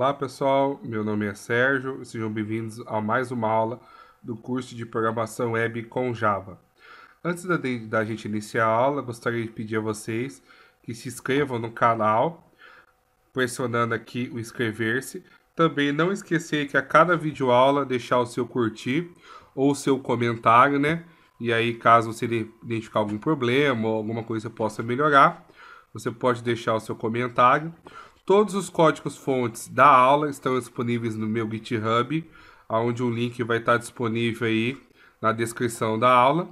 Olá pessoal, meu nome é Sérgio, sejam bem-vindos a mais uma aula do curso de Programação Web com Java. Antes da, da gente iniciar a aula, gostaria de pedir a vocês que se inscrevam no canal, pressionando aqui o inscrever-se. Também não esquecer que a cada videoaula deixar o seu curtir ou o seu comentário, né? E aí, caso você identificar algum problema ou alguma coisa possa melhorar, você pode deixar o seu comentário. Todos os códigos-fontes da aula estão disponíveis no meu GitHub, onde o link vai estar disponível aí na descrição da aula.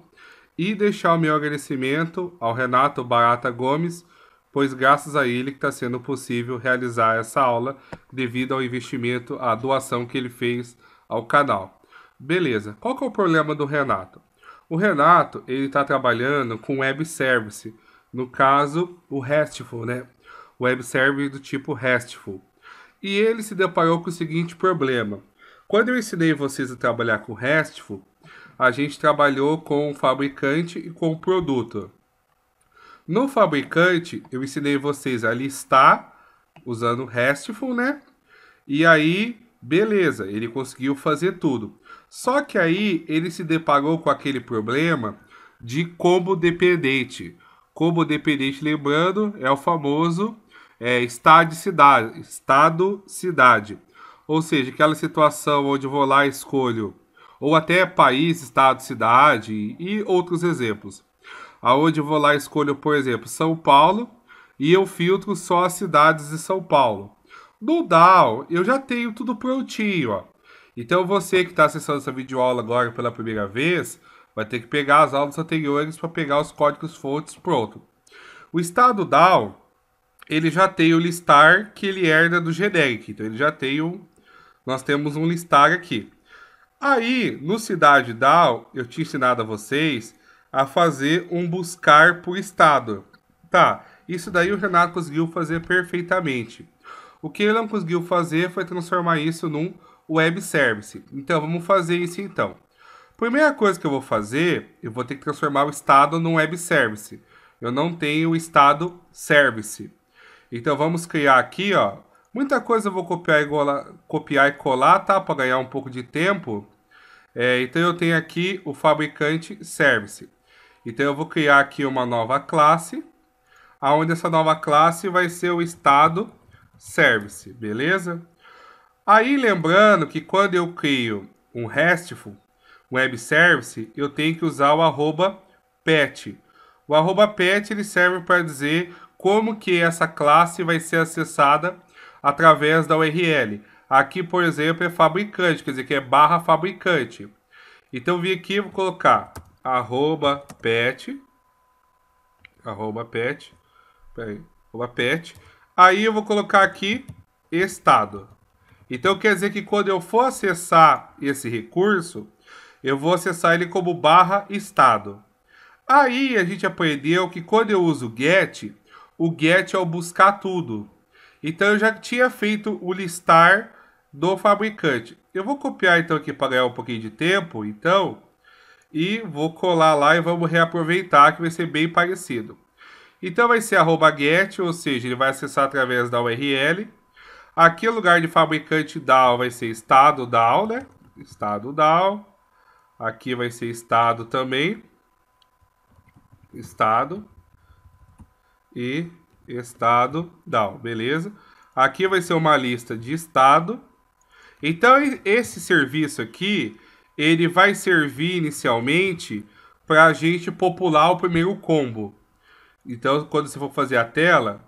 E deixar o meu agradecimento ao Renato Barata Gomes, pois graças a ele que está sendo possível realizar essa aula devido ao investimento, à doação que ele fez ao canal. Beleza, qual que é o problema do Renato? O Renato, ele está trabalhando com web service, no caso, o RESTful, né? web server do tipo RESTful. E ele se deparou com o seguinte problema. Quando eu ensinei vocês a trabalhar com RESTful, a gente trabalhou com o fabricante e com o produto. No fabricante, eu ensinei vocês a listar usando RESTful, né? E aí, beleza, ele conseguiu fazer tudo. Só que aí ele se deparou com aquele problema de combo dependente. Combo dependente, lembrando, é o famoso é, estado cidade, estado cidade. Ou seja, aquela situação onde eu vou lá e escolho ou até país, estado, cidade e outros exemplos. Aonde eu vou lá e escolho, por exemplo, São Paulo e eu filtro só as cidades de São Paulo. No DAO, eu já tenho tudo prontinho, ó. Então você que está acessando essa videoaula agora pela primeira vez, vai ter que pegar as aulas anteriores para pegar os códigos fontes pronto. O estado DAO ele já tem o listar que ele herda do generic. Então ele já tem um. Nós temos um listar aqui. Aí, no Cidade DAO, eu tinha ensinado a vocês a fazer um buscar por estado. Tá, isso daí o Renato conseguiu fazer perfeitamente. O que ele não conseguiu fazer foi transformar isso num web service. Então, vamos fazer isso então. Primeira coisa que eu vou fazer, eu vou ter que transformar o estado num web service. Eu não tenho o estado service. Então vamos criar aqui, ó. Muita coisa eu vou copiar e, gola, copiar e colar, tá? Para ganhar um pouco de tempo. É, então eu tenho aqui o fabricante service. Então eu vou criar aqui uma nova classe, aonde essa nova classe vai ser o estado service, beleza? Aí lembrando que quando eu crio um RESTful, web service, eu tenho que usar o arroba pet. O arroba pet ele serve para dizer como que essa classe vai ser acessada através da URL. Aqui, por exemplo, é fabricante, quer dizer que é barra fabricante. Então, vim aqui vou colocar arroba pet, arroba pet, peraí, arroba pet. Aí eu vou colocar aqui estado. Então, quer dizer que quando eu for acessar esse recurso, eu vou acessar ele como barra estado. Aí a gente aprendeu que quando eu uso get, o get ao buscar tudo. Então eu já tinha feito o listar do fabricante. Eu vou copiar então aqui para ganhar um pouquinho de tempo, então, e vou colar lá e vamos reaproveitar que vai ser bem parecido. Então vai ser get, ou seja, ele vai acessar através da URL. Aqui o lugar de fabricante DAO vai ser estado DAO, né? Estado DAO. Aqui vai ser estado também. Estado e estado DAO, beleza? Aqui vai ser uma lista de estado. Então, esse serviço aqui, ele vai servir inicialmente para a gente popular o primeiro combo. Então, quando você for fazer a tela,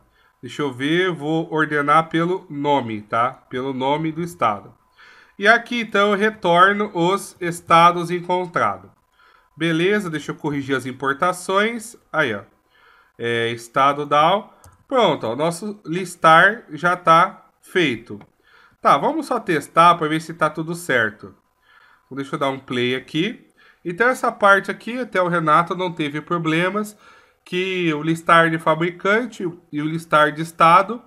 deixa eu ver, vou ordenar pelo nome, tá? Pelo nome do estado. E aqui, então, eu retorno os estados encontrados. Beleza, deixa eu corrigir as importações. Aí, ó é, estado DAO. Pronto, o nosso listar já está feito. Tá, vamos só testar para ver se está tudo certo. Então, deixa eu dar um play aqui. Então essa parte aqui, até o Renato não teve problemas, que o listar de fabricante e o listar de estado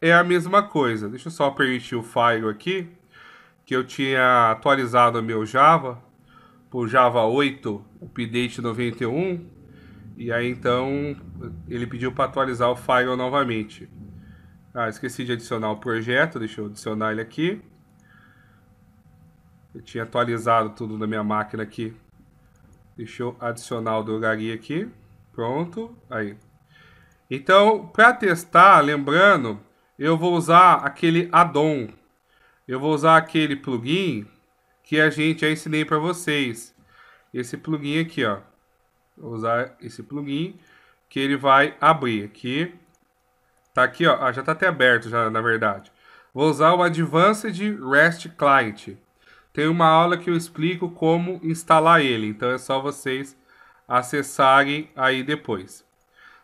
é a mesma coisa. Deixa eu só permitir o file aqui, que eu tinha atualizado o meu Java, para o Java 8, update 91. E aí então ele pediu para atualizar o file novamente. Ah, esqueci de adicionar o projeto, deixa eu adicionar ele aqui. Eu tinha atualizado tudo na minha máquina aqui. Deixa eu adicionar o drogaria aqui. Pronto, aí. Então, para testar, lembrando, eu vou usar aquele add-on. Eu vou usar aquele plugin que a gente já ensinei para vocês. Esse plugin aqui, ó. Vou usar esse plugin que ele vai abrir aqui. Tá aqui, ó, ah, já está até aberto já, na verdade. Vou usar o Advanced REST Client. Tem uma aula que eu explico como instalar ele, então é só vocês acessarem aí depois.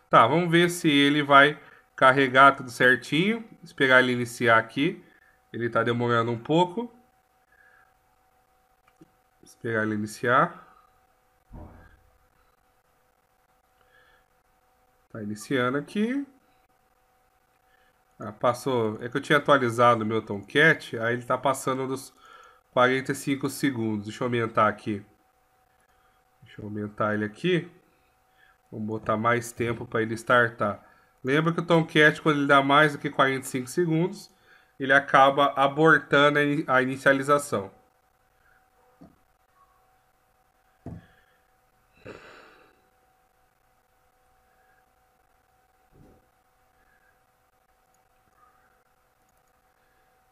Tá, vamos ver se ele vai carregar tudo certinho. Esperar ele iniciar aqui. Ele está demorando um pouco. Esperar ele iniciar. Tá iniciando aqui. Ah, passou. É que eu tinha atualizado o meu Tomcat, aí ele tá passando dos 45 segundos. Deixa eu aumentar aqui. Deixa eu aumentar ele aqui. Vamos botar mais tempo para ele startar. Lembra que o Tomcat, quando ele dá mais do que 45 segundos, ele acaba abortando a inicialização.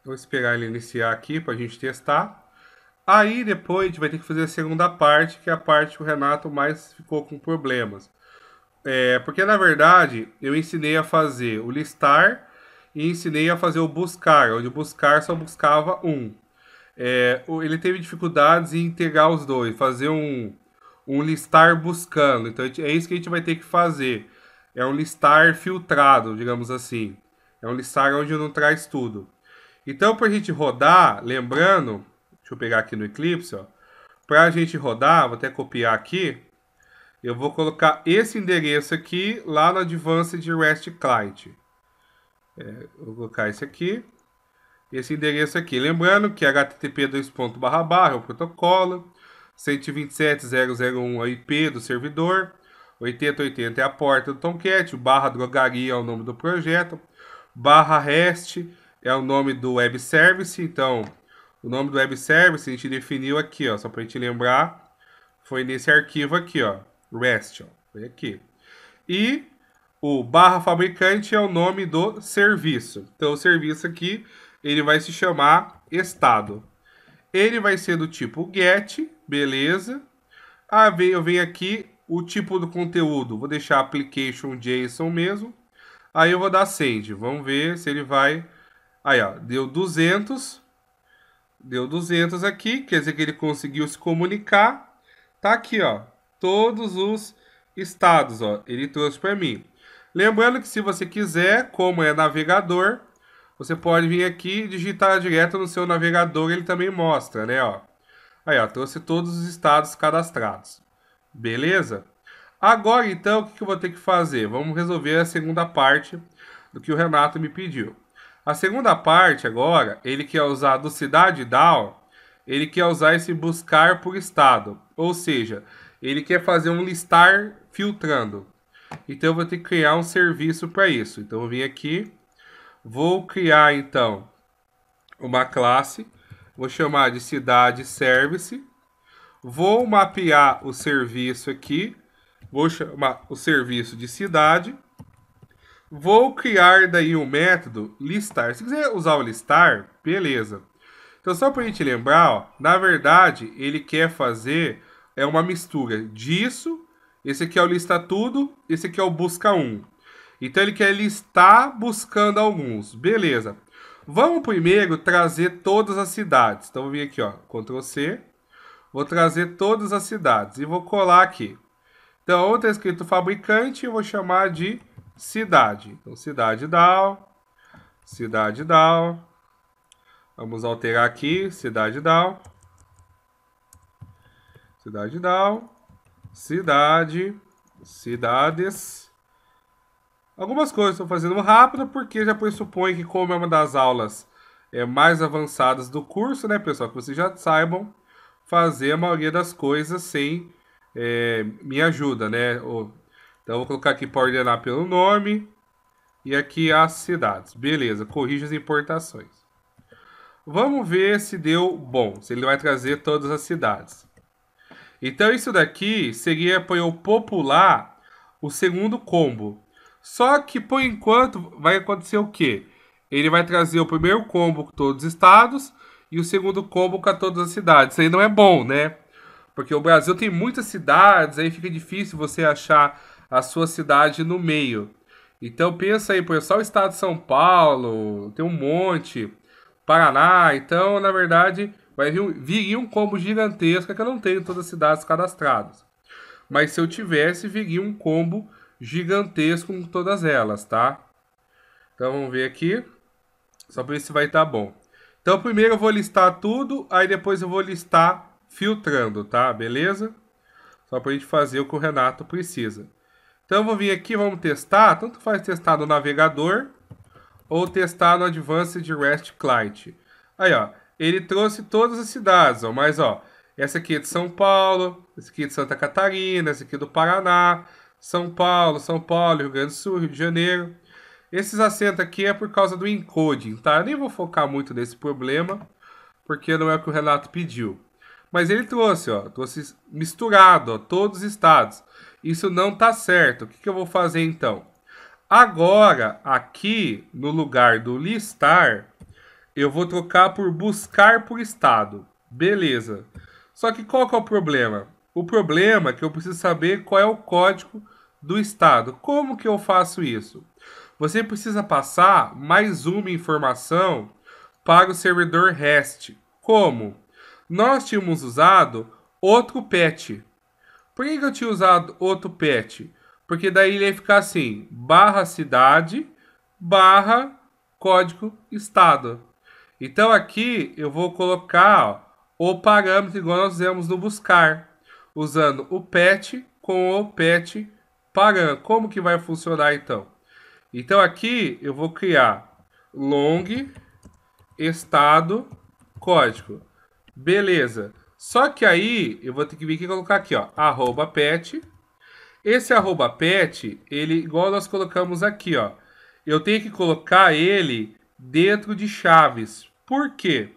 Vou esperar ele iniciar aqui para a gente testar. Aí depois a gente vai ter que fazer a segunda parte, que é a parte que o Renato mais ficou com problemas. É, porque na verdade eu ensinei a fazer o listar e ensinei a fazer o buscar, onde o buscar só buscava um. É, ele teve dificuldades em integrar os dois, fazer um, um listar buscando. Então é isso que a gente vai ter que fazer. É um listar filtrado, digamos assim. É um listar onde não traz tudo. Então, para a gente rodar, lembrando, deixa eu pegar aqui no Eclipse, ó. Para a gente rodar, vou até copiar aqui. Eu vou colocar esse endereço aqui lá no Advanced REST Client. É, vou colocar esse aqui. Esse endereço aqui. Lembrando que é http barra, é o protocolo. 127.001 é o IP do servidor. 8080 é a porta do Tomcat. Barra drogaria é o nome do projeto. Barra REST é o nome do web service. Então, o nome do web service a gente definiu aqui, ó, só para a gente lembrar, foi nesse arquivo aqui, ó, REST, ó, foi aqui. E o barra fabricante é o nome do serviço. Então, o serviço aqui, ele vai se chamar estado. Ele vai ser do tipo get, beleza. Ah, eu venho aqui, o tipo do conteúdo, vou deixar application JSON mesmo. Aí eu vou dar send, vamos ver se ele vai Aí, ó, deu 200. Deu 200 aqui, quer dizer que ele conseguiu se comunicar. Tá aqui, ó, todos os estados, ó, ele trouxe para mim. Lembrando que se você quiser, como é navegador, você pode vir aqui e digitar direto no seu navegador, ele também mostra, né, ó. Aí, ó, trouxe todos os estados cadastrados. Beleza? Agora, então, o que eu vou ter que fazer? Vamos resolver a segunda parte do que o Renato me pediu. A segunda parte agora, ele quer usar do cidade down, ele quer usar esse buscar por estado, ou seja, ele quer fazer um listar filtrando. Então eu vou ter que criar um serviço para isso. Então eu vim aqui, vou criar então uma classe, vou chamar de cidade service, vou mapear o serviço aqui, vou chamar o serviço de cidade Vou criar daí um método listar. Se quiser usar o listar, beleza. Então, só para a gente lembrar, ó, na verdade, ele quer fazer é uma mistura disso. Esse aqui é o listar tudo, esse aqui é o busca um. Então, ele quer listar buscando alguns. Beleza. Vamos primeiro trazer todas as cidades. Então, vou vir aqui, ó, Ctrl C. Vou trazer todas as cidades e vou colar aqui. Então, está escrito fabricante, eu vou chamar de cidade. Então, cidade DAO, cidade DAO. Vamos alterar aqui, cidade DAO. Cidade DAO, cidade, cidades. Algumas coisas estou fazendo rápido, porque já pressupõe que como é uma das aulas é, mais avançadas do curso, né, pessoal? Que vocês já saibam fazer a maioria das coisas sem é, eh, me ajuda, né? Ou, então eu vou colocar aqui para ordenar pelo nome e aqui as cidades. Beleza, corrija as importações. Vamos ver se deu bom, se ele vai trazer todas as cidades. Então isso daqui seria para eu popular o segundo combo. Só que por enquanto vai acontecer o quê? Ele vai trazer o primeiro combo com todos os estados e o segundo combo com todas as cidades. Isso aí não é bom, né? Porque o Brasil tem muitas cidades, aí fica difícil você achar a sua cidade no meio. Então pensa aí, pois é só o estado de São Paulo, tem um monte, Paraná, então na verdade vai vir, viria um combo gigantesco é que eu não tenho todas as cidades cadastradas. Mas se eu tivesse, viria um combo gigantesco com todas elas, tá? Então vamos ver aqui, só para ver se vai estar tá bom. Então primeiro eu vou listar tudo, aí depois eu vou listar filtrando, tá? Beleza? Só para a gente fazer o que o Renato precisa. Então eu vou vir aqui, vamos testar. Tanto faz testar no navegador ou testar no Advanced REST Client. Aí, ó, ele trouxe todas as cidades, ó, mas, ó, essa aqui é de São Paulo, essa aqui é de Santa Catarina, essa aqui é do Paraná, São Paulo, São Paulo, Rio Grande do Sul, Rio de Janeiro. Esses acentos aqui é por causa do encoding, tá? Eu nem vou focar muito nesse problema, porque não é o que o Renato pediu. Mas ele trouxe, ó, trouxe misturado, ó, todos os estados. Isso não está certo. O que, que eu vou fazer então? Agora, aqui no lugar do listar, eu vou trocar por buscar por estado. Beleza. Só que qual que é o problema? O problema é que eu preciso saber qual é o código do estado. Como que eu faço isso? Você precisa passar mais uma informação para o servidor REST. Como? Nós tínhamos usado outro pet. Por que, que eu tinha usado outro pet? Porque daí ele ia ficar assim, barra cidade, barra código estado. Então aqui eu vou colocar ó, o parâmetro igual nós fizemos no buscar, usando o pet com o pet parâmetro. Como que vai funcionar então? Então aqui eu vou criar long estado código. Beleza. Só que aí eu vou ter que vir aqui e colocar aqui, ó, arroba pet. Esse arroba pet, ele, igual nós colocamos aqui, ó, eu tenho que colocar ele dentro de chaves. Por quê?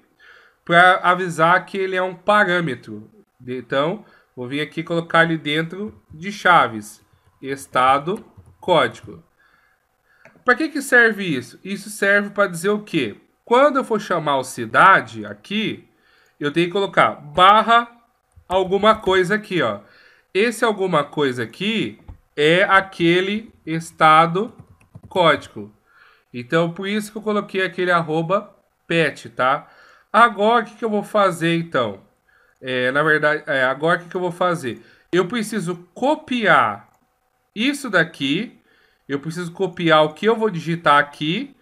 Para avisar que ele é um parâmetro. Então, vou vir aqui colocar ele dentro de chaves. Estado, código. Para que, que serve isso? Isso serve para dizer o quê? Quando eu for chamar o cidade aqui, eu tenho que colocar barra alguma coisa aqui, ó. Esse alguma coisa aqui é aquele estado código. Então, por isso que eu coloquei aquele arroba pet, tá? Agora, o que, que eu vou fazer, então? É, na verdade, é, agora o que, que eu vou fazer? Eu preciso copiar isso daqui. Eu preciso copiar o que eu vou digitar aqui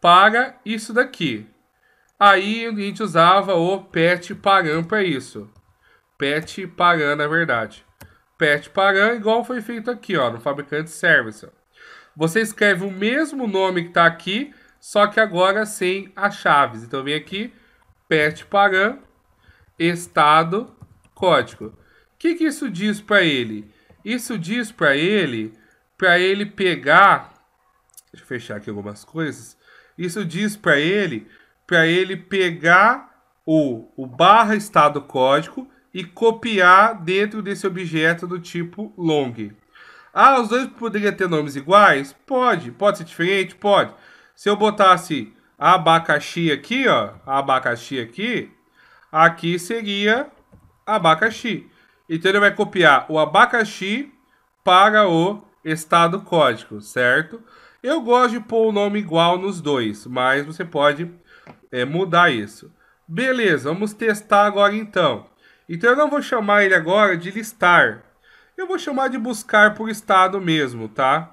para isso daqui. Aí a gente usava o pet Paran para isso. Pet Paran, na verdade. Pet Paran, igual foi feito aqui, ó, no fabricante service. Você escreve o mesmo nome que está aqui, só que agora sem as chaves. Então vem aqui, pet Paran, estado, código. O que, que isso diz para ele? Isso diz para ele, para ele pegar... Deixa eu fechar aqui algumas coisas. Isso diz para ele para ele pegar o, o barra estado código e copiar dentro desse objeto do tipo long. Ah, os dois poderiam ter nomes iguais? Pode. Pode ser diferente? Pode. Se eu botasse abacaxi aqui, ó, abacaxi aqui, aqui seria abacaxi. Então ele vai copiar o abacaxi para o estado código, certo? Eu gosto de pôr o nome igual nos dois, mas você pode é, mudar isso. Beleza, vamos testar agora então. Então eu não vou chamar ele agora de listar. Eu vou chamar de buscar por estado mesmo, tá?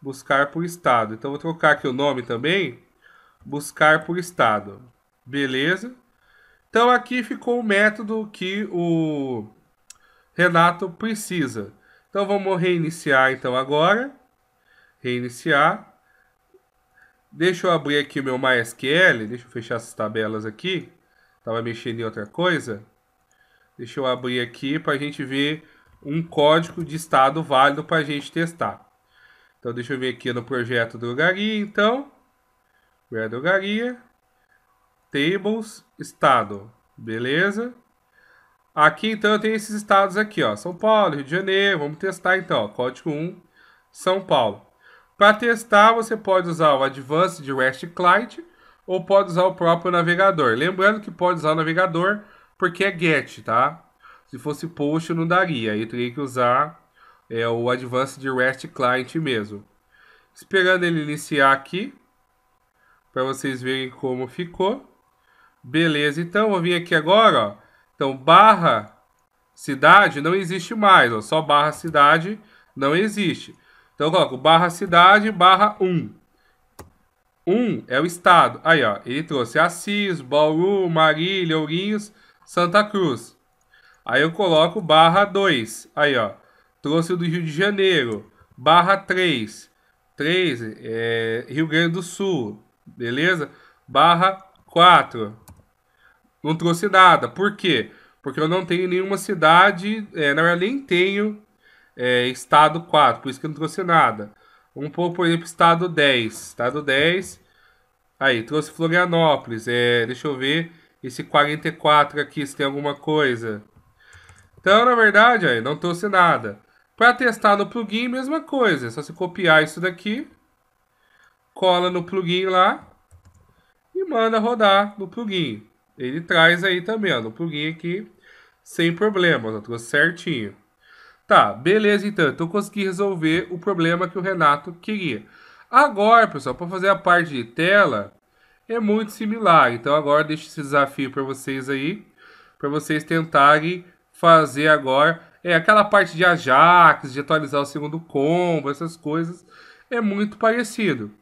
Buscar por estado. Então vou trocar aqui o nome também. Buscar por estado. Beleza? Então aqui ficou o método que o Renato precisa. Então vamos reiniciar então agora. Reiniciar. Deixa eu abrir aqui o meu MySQL, deixa eu fechar essas tabelas aqui. Estava mexendo em outra coisa. Deixa eu abrir aqui para a gente ver um código de estado válido para a gente testar. Então deixa eu ver aqui no projeto drogaria, então. Drogaria. Tables, estado. Beleza? Aqui então eu tenho esses estados aqui, ó. São Paulo, Rio de Janeiro. Vamos testar então. Ó, código 1, São Paulo. Para testar, você pode usar o Advanced REST Client ou pode usar o próprio navegador. Lembrando que pode usar o navegador porque é GET, tá? Se fosse POST não daria, aí teria que usar é, o Advanced REST Client mesmo. Esperando ele iniciar aqui, para vocês verem como ficou. Beleza, então vou vir aqui agora, ó. Então, barra cidade não existe mais, ó. só barra cidade não existe. Então eu coloco barra cidade barra 1. 1 é o estado. Aí, ó, ele trouxe Assis, Bauru, Marília, Ourinhos, Santa Cruz. Aí eu coloco barra 2. Aí, ó, trouxe o do Rio de Janeiro. Barra 3. 3 é Rio Grande do Sul. Beleza? Barra 4. Não trouxe nada. Por quê? Porque eu não tenho nenhuma cidade. É, na verdade, nem tenho é, estado 4, por isso que não trouxe nada. Um pouco, por exemplo, estado 10. Estado 10. Aí, trouxe Florianópolis. É, deixa eu ver esse 44 aqui, se tem alguma coisa. Então, na verdade, aí, não trouxe nada. Para testar no plugin, mesma coisa. É só você copiar isso daqui, cola no plugin lá e manda rodar no plugin. Ele traz aí também, ó, no plugin aqui, sem problemas, ó, trouxe certinho. Tá, beleza então. Então consegui resolver o problema que o Renato queria. Agora, pessoal, para fazer a parte de tela, é muito similar. Então agora deixo esse desafio para vocês aí, para vocês tentarem fazer agora. É aquela parte de Ajax, de atualizar o segundo combo, essas coisas, é muito parecido.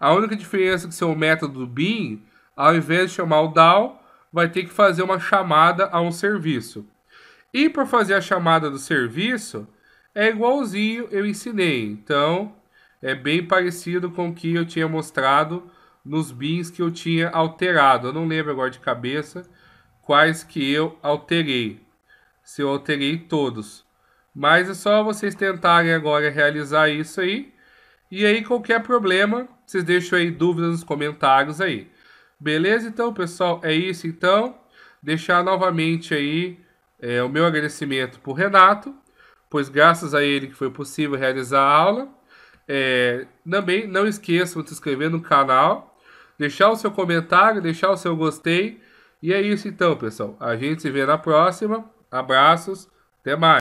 A única diferença é que seu método bin, ao invés de chamar o DAO, vai ter que fazer uma chamada a um serviço. E para fazer a chamada do serviço, é igualzinho eu ensinei. Então, é bem parecido com o que eu tinha mostrado nos bins que eu tinha alterado. Eu não lembro agora de cabeça quais que eu alterei. Se eu alterei todos. Mas é só vocês tentarem agora realizar isso aí. E aí, qualquer problema, vocês deixam aí dúvidas nos comentários aí. Beleza? Então, pessoal, é isso então. Deixar novamente aí é, o meu agradecimento para o Renato, pois graças a ele que foi possível realizar a aula. É, também não esqueçam de se inscrever no canal, deixar o seu comentário, deixar o seu gostei. E é isso então, pessoal. A gente se vê na próxima. Abraços, até mais.